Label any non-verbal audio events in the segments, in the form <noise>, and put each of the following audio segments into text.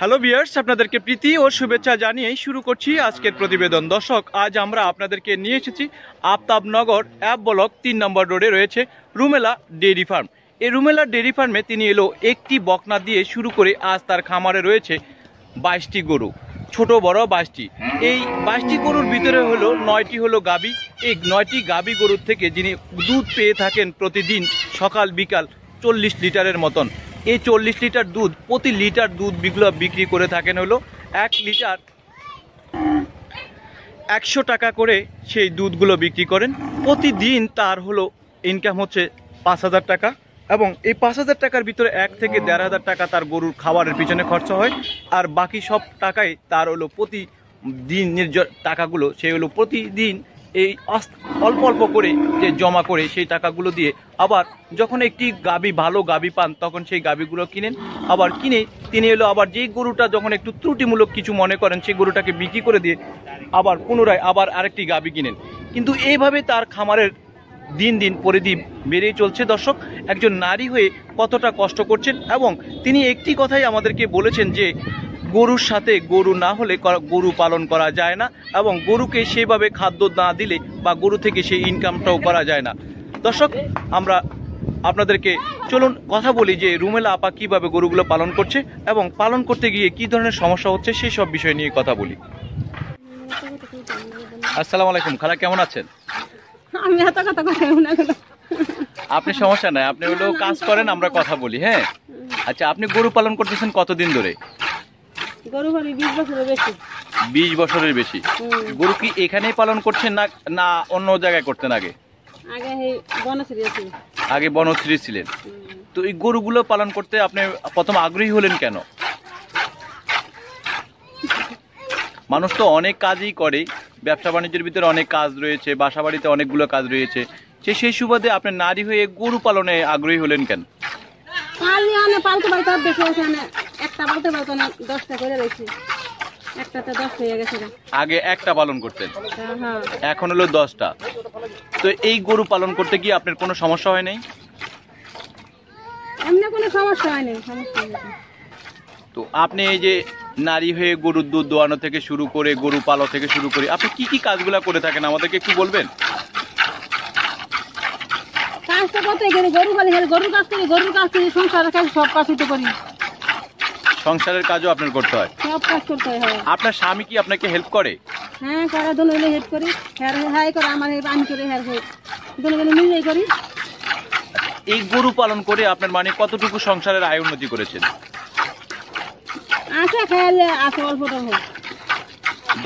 Hello বিয়ার্স আপনাদেরকে প্রীতি ও শুভেচ্ছা জানিয়েই শুরু করছি আজকের প্রতিবেদন দর্শক আজ আমরা আপনাদেরকে নিয়ে এসেছি আফতাবনগর অ্যাপ ব্লক তিন নম্বর রোডে রয়েছে রুমেলা ডেরি ফার্ম এই রুমেলা ডেরি ফার্মে তিনি এলো একটি বকনা দিয়ে শুরু করে আজ তার খামারে রয়েছে বাইশটি গরু ছোট বড় বাইশটি এই বাইশটি গরুর ভিতরে হলো নয়টি হলো গাবি এই নয়টি গাবি গরুর থেকে যিনি দুধ পেয়ে থাকেন প্রতিদিন সকাল বিকাল চল্লিশ লিটারের মতন এই চল্লিশ লিটার দুধ প্রতি লিটার দুধ বিগুলো বিক্রি করে থাকেন হলো এক লিটার একশো টাকা করে সেই দুধগুলো বিক্রি করেন প্রতিদিন তার হলো ইনকাম হচ্ছে পাঁচ হাজার টাকা এবং এই পাঁচ হাজার টাকার ভিতরে এক থেকে দেড় হাজার টাকা তার গরুর খাবারের পিছনে খরচা হয় আর বাকি সব টাকাই তার হলো প্রতি দিনের টাকাগুলো সেই হলো প্রতিদিন এই অল্প অল্প করে যে জমা করে সেই টাকাগুলো দিয়ে আবার যখন একটি গাবি ভালো গাবি পান তখন সেই গাবিগুলো কিনেন আবার কিনে তিনি এলো আবার যেই গরুটা যখন একটু ত্রুটিমূলক কিছু মনে করেন সেই গরুটাকে বিক্রি করে দিয়ে আবার পুনরায় আবার আরেকটি গাবি কিনেন কিন্তু এইভাবে তার খামারের দিন দিন পরিধি বেড়েই চলছে দর্শক একজন নারী হয়ে কতটা কষ্ট করছেন এবং তিনি একটি কথাই আমাদেরকে বলেছেন যে গরুর সাথে গরু না হলে গরু পালন করা যায় না এবং গরুকে সেভাবে খাদ্য না দিলে বা গরু থেকে সেই ইনকামটাও করা যায় না দর্শক আমরা আপনাদেরকে চলুন কথা বলি যে রুমেলা আপা কিভাবে গরুগুলো পালন করছে এবং পালন করতে গিয়ে কি ধরনের সমস্যা হচ্ছে সেই সব বিষয় নিয়ে কথা বলি আসসালামু আলাইকুম খালা কেমন আছেন আপনি সমস্যা নাই আপনি হলো কাজ করেন আমরা কথা বলি হ্যাঁ আচ্ছা আপনি গরু পালন করতেছেন কতদিন ধরে বিশ বছরের বেশি গরু কি এখানেই পালন করছেন না না অন্য জায়গায় করতেন আগে আগে বনশ্রী ছিলেন তো এই গরুগুলো পালন করতে আপনি প্রথম আগ্রহী হলেন কেন মানুষ তো অনেক কাজই করে ব্যবসা বাণিজ্যের ভিতরে অনেক কাজ রয়েছে বাসা বাড়িতে অনেকগুলো কাজ রয়েছে সে সেই সুবাদে আপনি নারী হয়ে গরু পালনে আগ্রহী হলেন কেন একটা বলতে পারতো না দশটা করে রাখছি আগে একটা পালন করতেন হ্যাঁ, হ্যাঁ। এখন হলো দশটা তো এই গরু পালন করতে গিয়ে আপনার কোনো সমস্যা হয় নাই তো আপনি এই যে নারী হয়ে গরুর দুধ দোয়ানো থেকে শুরু করে গরু পালন থেকে শুরু করে আপনি কি কি কাজগুলা করে থাকেন আমাদেরকে একটু বলবেন কাজটা করতে গরু পালি গরুর কাজ থেকে গরুর কাজ করি সংসারের কাজ সব কাজই তো করি সংসারের কাজও আপনার করতে হয় সব কাজ করতে হয় আপনার স্বামী কি আপনাকে হেল্প করে হ্যাঁ করা দোনো হেল্প করি হ্যাঁ হাই করে আমার আমি করে হ্যাঁ দোনো মিলে করি এই গরু পালন করে আপনার মানে কতটুকু সংসারের আয় উন্নতি করেছেন আচ্ছা খেয়ালে আছে অল্প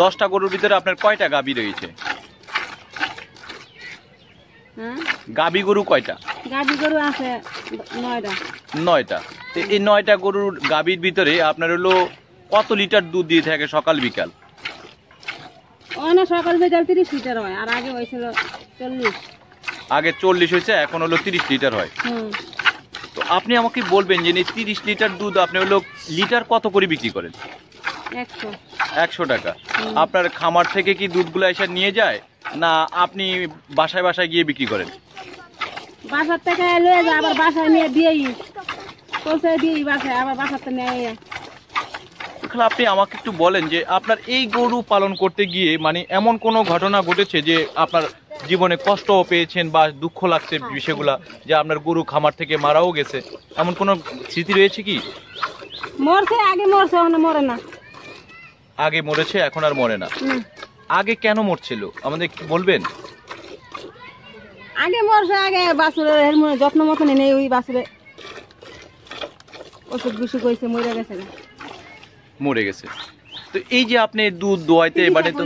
দশটা গরুর ভিতরে আপনার কয়টা গাবি রয়েছে হ্যাঁ? গাবি গরু কয়টা গাবি গরু আছে নয়টা নয়টা এই নয়টা গরুর গাভীর ভিতরে আপনার হলো কত লিটার দুধ দিয়ে থাকে সকাল বিকাল সকাল বিকাল তিরিশ লিটার হয় আর আগে হয়েছিল চল্লিশ আগে চল্লিশ হয়েছে এখন হলো তিরিশ লিটার হয় তো আপনি আমাকে বলবেন যে তিরিশ লিটার দুধ আপনি হলো লিটার কত করে বিক্রি করেন একশো টাকা আপনার খামার থেকে কি দুধগুলো এসে নিয়ে যায় না আপনি বাসায় বাসায় গিয়ে বিক্রি করেন বাসার থেকে আবার বাসায় নিয়ে দিয়েই আপনি আমাকে একটু বলেন যে আপনার এই গরু পালন করতে গিয়ে মানে এমন কোনো ঘটনা ঘটেছে যে আপনার জীবনে কষ্ট পেয়েছেন বা দুঃখ লাগছে বিষয়গুলা যে আপনার গরু খামার থেকে মারাও গেছে এমন কোনো স্মৃতি রয়েছে কি মরছে আগে মরছে এখন মরে না আগে মরেছে এখন আর মরে না আগে কেন মরছিল আমাদের কি বলবেন আগে মরছে আগে বাসুরের যত্ন মতন নেই ওই বাসুরে অসুখ বিসুখ হয়েছে মরে গেছে মরে গেছে তো এই যে আপনি দুধ দোয়াইতে মানে তো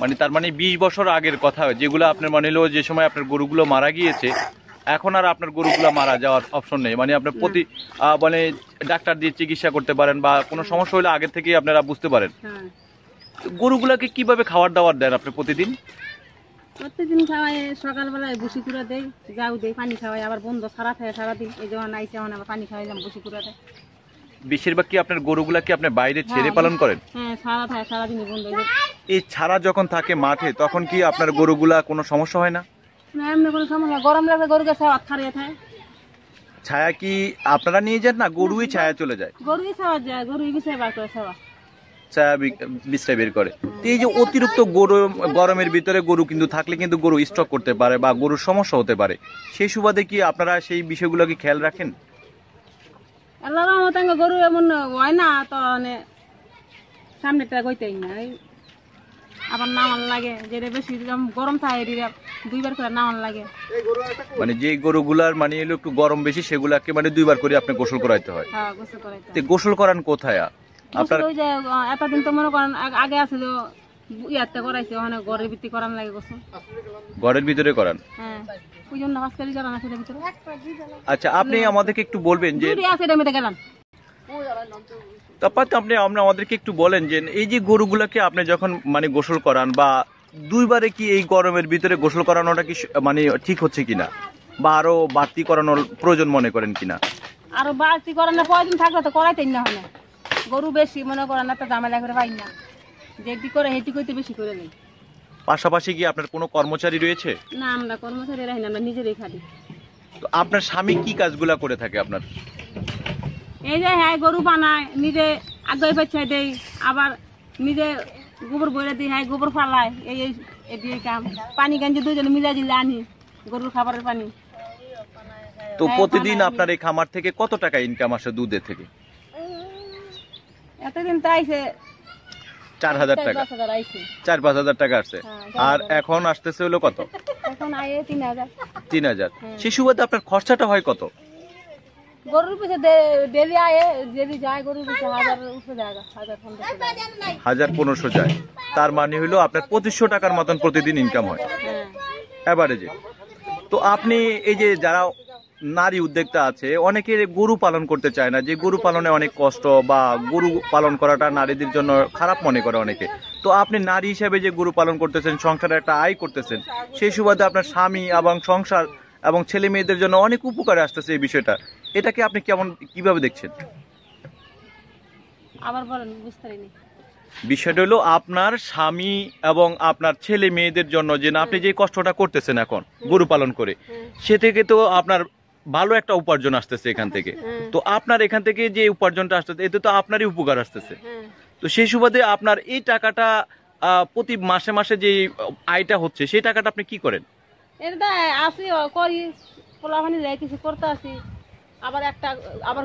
মানে তার মানে বিশ বছর আগের কথা যেগুলো আপনার মানে হলো যে সময় আপনার গরুগুলো মারা গিয়েছে এখন আর আপনার গরুগুলো মারা যাওয়ার অপশন নেই মানে আপনার প্রতি মানে ডাক্তার দিয়ে চিকিৎসা করতে পারেন বা কোনো হ্যাঁ। সমস্যা হলে আগের থেকেই আপনারা বুঝতে পারেন হ্যাঁ। গরুগুলোকে কিভাবে খাবার দাবার দেন আপনি প্রতিদিন প্রত্যেকদিন খাওয়াই সকালবেলায় বসি কুড়া দেই যাও দেই পানি খাওয়াই আবার বন্ধ সারা খায় সারা দিই এই যেমন আইসে যখন আবার পানি খাওয়াই যেমন বসি কুড়া দেয় বেশিরভাগ কি আপনার গরুগুলা কি আপনি বাইরে হ্যাঁ, ছেড়ে পালন করেন হ্যাঁ, হ্যাঁ সারা থাকে সারাদিনই বন্ধ এই ছাড়া যখন থাকে মাঠে তখন কি আপনার গরুগুলা কোনো সমস্যা হয় না না এমনি কোনো সমস্যা গরম লাগলে গরুকে ছাওয়া ছাড়িয়ে থাকে ছায়া কি আপনারা নিয়ে যান না গরুই ছায়া চলে যায় গরুই ছাওয়া যায় গরুই বিষয়ে বার করে বিষটা বের করে এই যে অতিরিক্ত গরু গরমের ভিতরে গরু কিন্তু থাকলে কিন্তু গরু স্টক করতে পারে বা গরুর সমস্যা হতে পারে সেই সুবাদে কি আপনারা সেই কি খেয়াল রাখেন গরু এমন হয় না তো মানে আবার নামান লাগে যেটা বেশি গরম থাকে দুইবার করে নামান লাগে মানে যে গরুগুলার মানে এলো একটু গরম বেশি সেগুলাকে মানে দুইবার করে আপনি গোসল করাইতে হয় হ্যাঁ, গোসল করান কোথায় যে হ্যাঁ। আচ্ছা, আপনি আমাদেরকে একটু বলেন যে এই যে গরুগুলাকে আপনি যখন মানে গোসল করান বা দুইবারে কি এই গরমের ভিতরে গোসল করানোটা কি মানে ঠিক হচ্ছে কিনা বা আরো বাড়তি করানোর প্রয়োজন মনে করেন কিনা আরো বাড়তি করানোর প্রয়োজন থাকলে তো করাইতেন না গরু বেশি মনে করেন একটা জামেলা করে পাই না যেটি করে হেটি করতে বেশি করে নেই পাশাপাশি কি আপনার কোনো কর্মচারী রয়েছে না আমরা কর্মচারী রাখি না আমরা নিজেরাই খালি তো আপনার স্বামী কি কাজগুলা করে থাকে আপনার এই যে হ্যাঁ গরু বানায় নিজে আগে পেছাই দেয় আবার নিজে গোবর বইরা দিই হ্যাঁ গোবর ফালায় এই এই কাম পানি গাঞ্জি দুজনে মিলা দিলে আনি গরুর খাবারের পানি তো হ্যাঁ, প্রতিদিন আপনার এই খামার থেকে কত টাকা ইনকাম আসে দুধের থেকে এতদিন চার হাজার টাকা চার পাঁচ হাজার টাকা হ্যাঁ, আর এখন আসতেছে হলো কত তিন হাজার তিন হাজার হ্যাঁ। শিশু আপনার খরচাটা হয় কত ডেলি হাজার পনেরোশো যায় তার মানে হলো আপনার পঁচিশশো টাকার মতন প্রতিদিন ইনকাম হয় হ্যাঁ। তো আপনি এই যে যারা নারী উদ্যোক্তা আছে অনেকে গরু পালন করতে চায় না যে গরু পালনে অনেক কষ্ট বা গরু পালন করাটা নারীদের জন্য খারাপ মনে করে অনেকে তো আপনি নারী হিসেবে যে গরু পালন করতেছেন সংসারে একটা আয় করতেছেন সেই সুবাদে আপনার স্বামী এবং সংসার এবং ছেলে মেয়েদের জন্য অনেক উপকারে আসতেছে এই বিষয়টা এটাকে আপনি কেমন কিভাবে দেখছেন আবার বলেন বিষয়টা হলো আপনার স্বামী এবং আপনার ছেলে মেয়েদের জন্য যে না আপনি যে কষ্টটা করতেছেন এখন গরু পালন করে সে থেকে তো আপনার ভালো একটা উপার্জন আসতেছে এখান থেকে <laughs> হ্যাঁ। তো আপনার এখান থেকে যে উপার্জনটা আসতেছে এতে তো আপনারই উপকার আসতেছে হ্যাঁ। তো সেই সুবাদে আপনার এই টাকাটা প্রতি মাসে মাসে যে আয়টা হচ্ছে সেই টাকাটা আপনি কি করেন কিছু করতে আসি আবার একটা আবার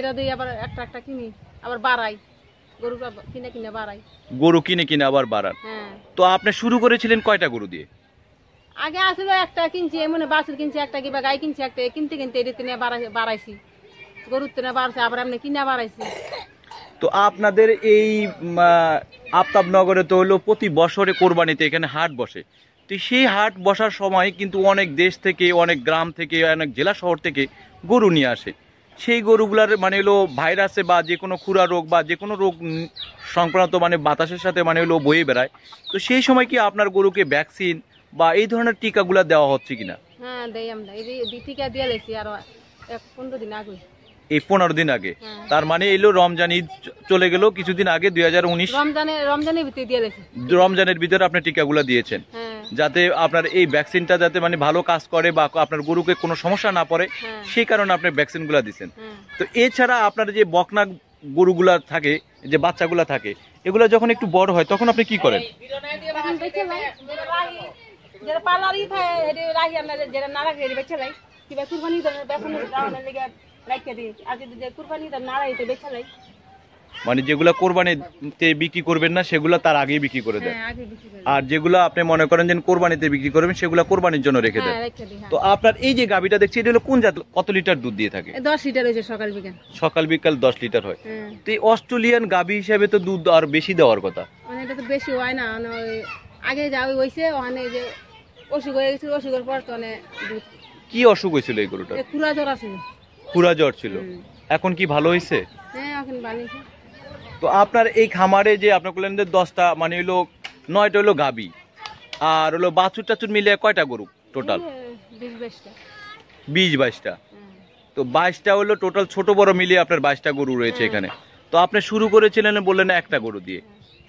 এটা আবার একটা একটা কিনি আবার গরু কিনে কিনে গরু কিনে কিনে আবার বাড়ান হ্যাঁ। তো আপনি শুরু করেছিলেন কয়টা গরু দিয়ে আগে আসলে একটা কিনছি এমন বাসুর কিনছি একটা কিংবা গাই কিনছি একটা কিনতে কিনতে এটা নিয়ে বাড়াইছি গরুর তিনে বাড়ছে আবার আপনি কিনা বাড়াইছি তো আপনাদের এই আফতাবনগরে তো হলো প্রতি বছরে কোরবানিতে এখানে হাট বসে তো সেই হাট বসার সময় কিন্তু অনেক দেশ থেকে অনেক গ্রাম থেকে অনেক জেলা শহর থেকে গরু নিয়ে আসে সেই গরুগুলার মানে হলো ভাইরাসে বা যে কোনো খুরা রোগ বা যে কোনো রোগ সংক্রান্ত মানে বাতাসের সাথে মানে হলো বয়ে বেড়ায় তো সেই সময় কি আপনার গরুকে ভ্যাকসিন বা এই ধরনের টিকাগুলো দেওয়া হচ্ছে কিনা হ্যাঁ, এই পনেরো দিন আগে হ্যাঁ। তার মানে এলো চলে গেল কিছুদিন আগে দুই হাজার উনিশ রমজানের ভিতরে দিয়েছেন হ্যাঁ। যাতে আপনার এই ভ্যাকসিনটা যাতে মানে ভালো কাজ করে বা আপনার গরুকে কোনো সমস্যা না পড়ে সেই কারণে আপনি গুলা দিচ্ছেন তো এছাড়া আপনার যে বকনা গরুগুলা থাকে যে বাচ্চাগুলা থাকে এগুলো যখন একটু বড় হয় তখন আপনি কি করেন যারা পার্লারই থাকে এটা রাখি আমরা যারা না রাখে বেছে লাই কিবা কুরবানি ধরনের বেসন দাওয়ানোর দিই আর যদি যে কুরবানি ধর না রাখি বেছে লাই মানে যেগুলো কোরবানিতে বিক্রি করবেন না সেগুলো তার আগেই বিক্রি করে দেন হ্যাঁ, আর যেগুলো আপনি মনে করেন যে কোরবানিতে বিক্রি করবেন সেগুলো কোরবানির জন্য রেখে দেন হ্যাঁ, হ্যাঁ। তো আপনার এই যে গাবিটা দেখছি এটা হলো কোন জাত কত লিটার দুধ দিয়ে থাকে দশ লিটার হয়েছে সকাল বিকাল সকাল বিকাল দশ লিটার হয় তো এই অস্ট্রেলিয়ান গাবি হিসেবে তো দুধ আর বেশি দেওয়ার কথা মানে এটা তো বেশি হয় না মানে আগে যা হইছে ওখানে যে কি অসুখ হয়েছিল এই গরুটা এ জ্বর ছিল এখন কি ভালো হয়েছে হ্যাঁ, তো আপনার এই খামারে যে আপনার বললেন যে দশটা মানে হইলো নয়টা হইলো গাবি আর হলো বাছুর টাছুর মিলে কয়টা গরু টোটাল বিশ বাইশটা তো বাইশটা হলো টোটাল ছোট বড় মিলিয়ে আপনার বাইশটা গরু রয়েছে এখানে তো আপনি শুরু করেছিলেন বললেন একটা গরু দিয়ে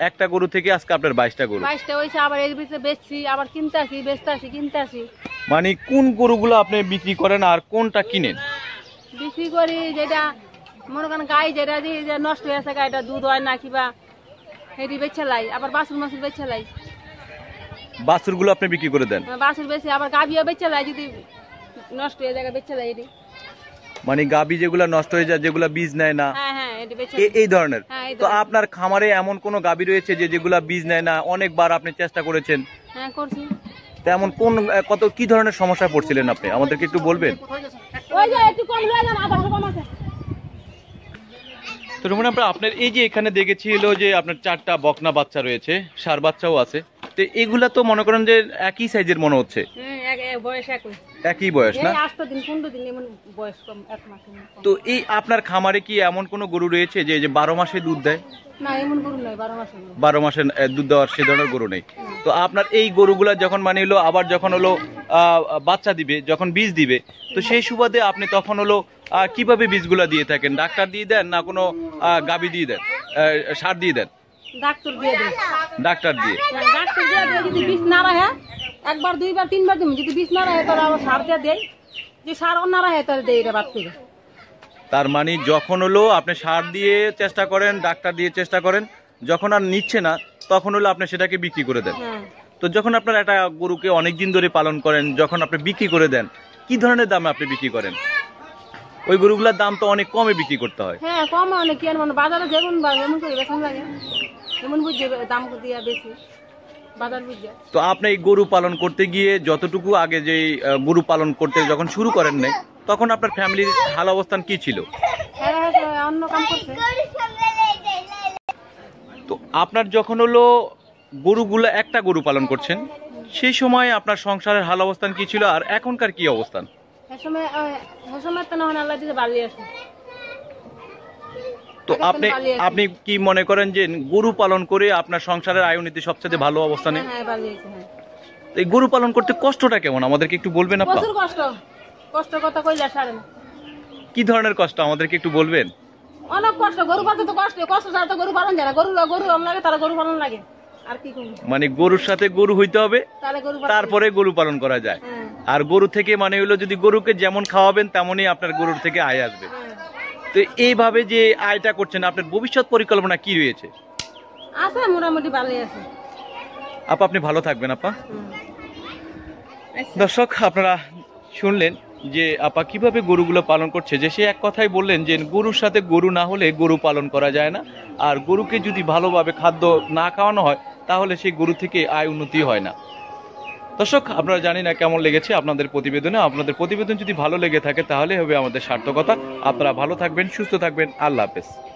একটা গরু থেকে আজকে আপনার বাইশটা গরু বাইশটা হয়েছে আবার এর ভিতরে বেচছি আবার কিনতাছি কিনতে কিনতাছি মানে কোন গরুগুলো আপনি বিক্রি করেন আর কোনটা কিনেন বিক্রি করি যেটা মনে করেন গাই যেটা দিয়ে যে নষ্ট হয়ে আছে গাইটা দুধ হয় না কিবা হেঁটি বেছে লাই আবার বাছুর মাসুর বেছে লাই বাছুরগুলো আপনি বিক্রি করে দেন হ্যাঁ, বাছুর বেছে আবার গাবিও বেছে লাই যদি নষ্ট হয়ে যায় বেছে লাই এটি মানে গাবি যেগুলো নষ্ট হয়ে যায় যেগুলো বীজ নেয় না হ্যাঁ, হ্যাঁ, এই ধরনের হ্যাঁ, তো আপনার খামারে এমন কোনো গাবি রয়েছে যে যেগুলা বীজ নেয় না অনেকবার আপনি চেষ্টা করেছেন হ্যাঁ, তেমন কোন কত কি ধরনের সমস্যা পড়ছিলেন আপনি আমাদেরকে একটু বলবেন তো রুমন আপনার আপনার এই যে এখানে দেখেছিল যে আপনার চারটা বকনা বাচ্চা রয়েছে সার বাচ্চাও আছে তো এগুলা তো মনে করেন যে একই সাইজের মনে হচ্ছে বয়স একই একই বয়স না মানে তো এই আপনার খামারে কি এমন কোনো গরু রয়েছে যে যে বারো মাসে দুধ দেয় বারো মাসে দুধ দেওয়ার সে ধরনের গরু নেই তো আপনার এই গরুগুলা যখন মানে হলো আবার যখন হলো বাচ্চা দিবে যখন বীজ দিবে তো সেই সুবাদে আপনি তখন হলো কিভাবে বীজগুলা দিয়ে থাকেন ডাক্তার দিয়ে দেন না কোনো গাবি দিয়ে দেন সার দিয়ে দেন ডাক্তার দিয়ে ডাক্তার দিয়ে একবার দুইবার তিনবার তুমি যদি বিষ না রাখে তাহলে আবার সার দিয়ে দেয় যে সার না রাখে তাহলে দেয় এটা থেকে তার মানে যখন হলো আপনি সার দিয়ে চেষ্টা করেন ডাক্তার দিয়ে চেষ্টা করেন যখন আর নিচ্ছে না তখন হলো আপনি সেটাকে বিক্রি করে দেন হ্যাঁ। তো যখন আপনার একটা গরুকে অনেক দিন ধরে পালন করেন যখন আপনি বিক্রি করে দেন কি ধরনের দামে আপনি বিক্রি করেন ওই গরুগুলোর দাম তো অনেক কমে বিক্রি করতে হয় হ্যাঁ কমে অনেক কি আর মানে বাজারে যেমন এমন করে বেশি লাগে এমন বুঝে দাম দিয়া বেশি তো আপনি এই গরু পালন করতে গিয়ে যতটুকু আগে যে গরু পালন করতে যখন শুরু করেন নাই তখন আপনার ফ্যামিলির হাল অবস্থান কি ছিল হ্যাঁ, হ্যাঁ, হ্যাঁ, তো আপনার যখন হলো গরুগুলো একটা গরু পালন করছেন সেই সময় আপনার সংসারের হাল অবস্থান কি ছিল আর এখনকার কি অবস্থান তো আপনি আপনি কি মনে করেন যে গরু পালন করে আপনার সংসারের আয়নীতি সবচেয়ে হ্যাঁ, ভালো অবস্থানে হ্যাঁ, হ্যাঁ, এই গরু পালন করতে কষ্টটা কেমন আমাদেরকে একটু বলবেন আপনি কষ্ট কষ্ট কথা কইলা ছাড়েন কি ধরনের কষ্ট আমাদেরকে একটু বলবেন অনেক কষ্ট গরু পালতে তো কষ্ট কষ্ট ছাড়া তো গরু পালন যায় না গরু গরু লাগে তারা গরু পালন লাগে মানে গরুর সাথে গরু হইতে হবে তারপরে গরু পালন করা যায় আর গরু থেকে মানে হলো যদি গরুকে যেমন খাওয়াবেন তেমনই আপনার গরুর থেকে আয় আসবে তো এইভাবে যে আয়টা করছেন আপনার ভবিষ্যৎ পরিকল্পনা কি রয়েছে আছে মোটামুটি ভালোই আছে আপা আপনি ভালো থাকবেন আপা আচ্ছা। দর্শক আপনারা শুনলেন যে আপা কিভাবে গরুগুলো পালন করছে যে সে এক কথাই বললেন যে গরুর সাথে গরু না হলে গরু পালন করা যায় না আর গরুকে যদি ভালোভাবে খাদ্য না খাওয়ানো হয় তাহলে সেই গরু থেকে আয় উন্নতি হয় না দর্শক আপনারা জানি না কেমন লেগেছে আপনাদের প্রতিবেদনে আপনাদের প্রতিবেদন যদি ভালো লেগে থাকে তাহলে হবে আমাদের সার্থকতা আপনারা ভালো থাকবেন সুস্থ থাকবেন আল্লাহ হাফেজ